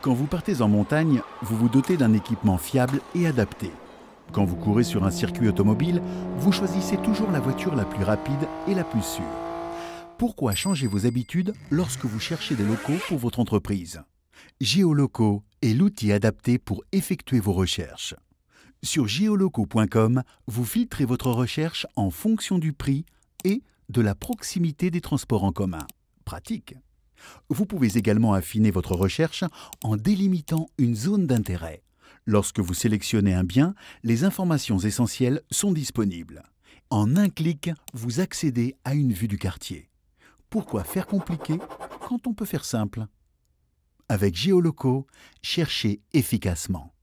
Quand vous partez en montagne, vous vous dotez d'un équipement fiable et adapté. Quand vous courez sur un circuit automobile, vous choisissez toujours la voiture la plus rapide et la plus sûre. Pourquoi changer vos habitudes lorsque vous cherchez des locaux pour votre entreprise GeoLoco est l'outil adapté pour effectuer vos recherches. Sur geoloco.com, vous filtrez votre recherche en fonction du prix et de la proximité des transports en commun. Pratique vous pouvez également affiner votre recherche en délimitant une zone d'intérêt. Lorsque vous sélectionnez un bien, les informations essentielles sont disponibles. En un clic, vous accédez à une vue du quartier. Pourquoi faire compliqué quand on peut faire simple Avec GeoLoco, cherchez efficacement.